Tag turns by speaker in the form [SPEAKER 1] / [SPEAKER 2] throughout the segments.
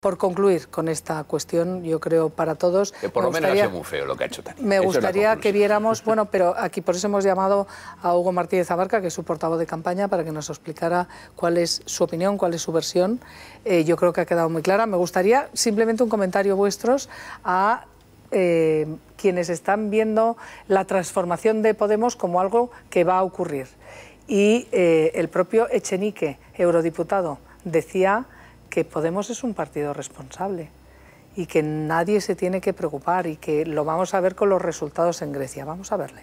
[SPEAKER 1] Por concluir con esta cuestión, yo creo para todos. Que por lo menos ha sido muy
[SPEAKER 2] feo lo que ha hecho también. Me gustaría
[SPEAKER 1] que viéramos, bueno, pero aquí por eso hemos llamado a Hugo Martínez Abarca, que es su portavoz de campaña, para que nos explicara cuál es su opinión, cuál es su versión. Eh, yo creo que ha quedado muy clara. Me gustaría simplemente un comentario vuestros a eh, quienes están viendo la transformación de Podemos como algo que va a ocurrir. Y eh, el propio Echenique, eurodiputado, decía que Podemos es un partido responsable y que nadie se tiene que preocupar y que lo vamos a ver con los resultados en Grecia. Vamos a verle.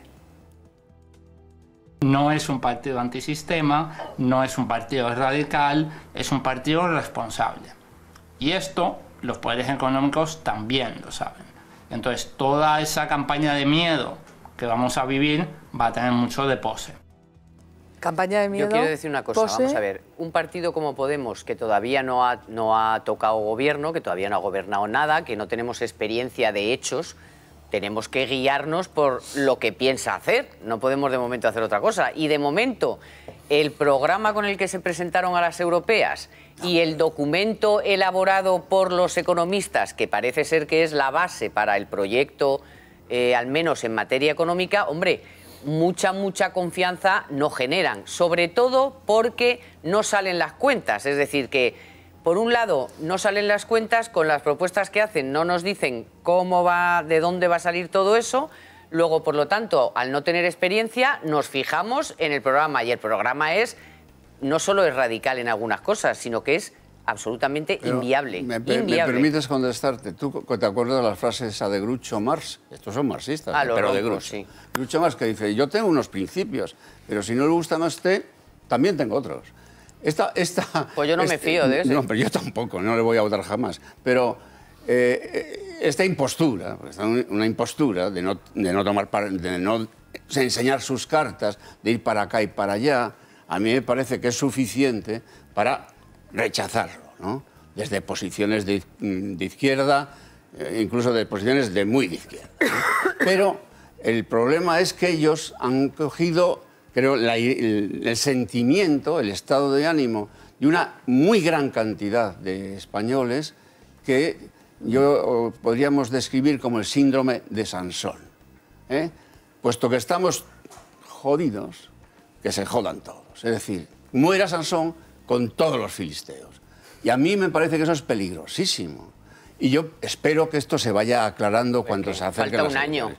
[SPEAKER 2] No es un partido antisistema, no es un partido radical, es un partido responsable. Y esto los poderes económicos también lo saben. Entonces toda esa campaña de miedo que vamos a vivir va a tener mucho de pose.
[SPEAKER 3] Campaña de Yo quiero decir una cosa, vamos a ver, un partido como Podemos que todavía no ha, no ha tocado gobierno, que todavía no ha gobernado nada, que no tenemos experiencia de hechos, tenemos que guiarnos por lo que piensa hacer, no podemos de momento hacer otra cosa. Y de momento, el programa con el que se presentaron a las europeas y el documento elaborado por los economistas, que parece ser que es la base para el proyecto, eh, al menos en materia económica, hombre, mucha, mucha confianza no generan, sobre todo porque no salen las cuentas, es decir, que por un lado no salen las cuentas con las propuestas que hacen, no nos dicen cómo va, de dónde va a salir todo eso, luego por lo tanto, al no tener experiencia, nos fijamos en el programa y el programa es no solo es radical en algunas cosas, sino que es absolutamente inviable. Me, permites
[SPEAKER 2] contestarte. ¿Tú te acuerdas de las frases de Grucho Marx? Estos son marxistas, ah, pero de Grucho. Grucho Marx que dice, yo tengo unos principios, pero si no le gustan a usted, también tengo otros. Esta, esta, pues yo no me este, fío de eso. No, pero yo tampoco, no le voy a votar jamás. Pero eh, eh, esta impostura, una impostura de no, tomar, de no enseñar sus cartas, de ir para acá y para allá, a mí me parece que es suficiente para rechazarlo, desde posiciones de, mm, izquierda, eh, incluso de posiciones de muy de izquierda. Pero el problema es que ellos han cogido, creo, el, sentimiento, el estado de ánimo de una muy gran cantidad de españoles que yo podríamos describir como el síndrome de Sansón. ¿eh? Puesto que estamos jodidos, que se jodan todos. Es decir, muera Sansón, con todos los filisteos. Y a mí me parece que eso es peligrosísimo. Y yo espero que esto se vaya aclarando cuando se acerque. Falta un año.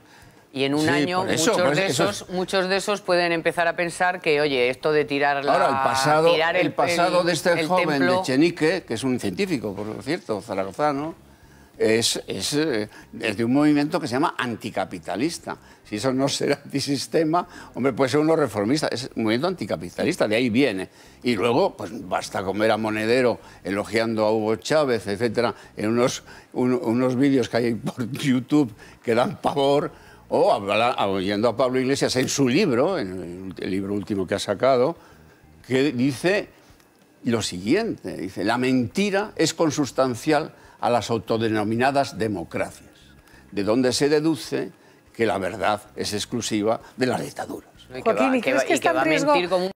[SPEAKER 2] Y en un año muchos, de esos,
[SPEAKER 3] muchos de esos pueden empezar a pensar que, oye, esto de tirar la... el pasado, el, pasado de este joven de
[SPEAKER 2] Chenique, que es un científico, por cierto, zaragozano, es, es, eh, un movimiento que se llama anticapitalista. Si eso no será antisistema, hombre, puede ser uno reformista, es un movimiento anticapitalista, de ahí viene. Y luego, pues basta con comer a Monedero elogiando a Hugo Chávez, etcétera, en unos, unos vídeos que hay por YouTube que dan pavor, o oyendo a Pablo Iglesias en su libro, en el libro último que ha sacado, que dice lo siguiente, dice, la mentira es consustancial a las autodenominadas democracias, de donde se deduce que la verdad es exclusiva de las dictaduras.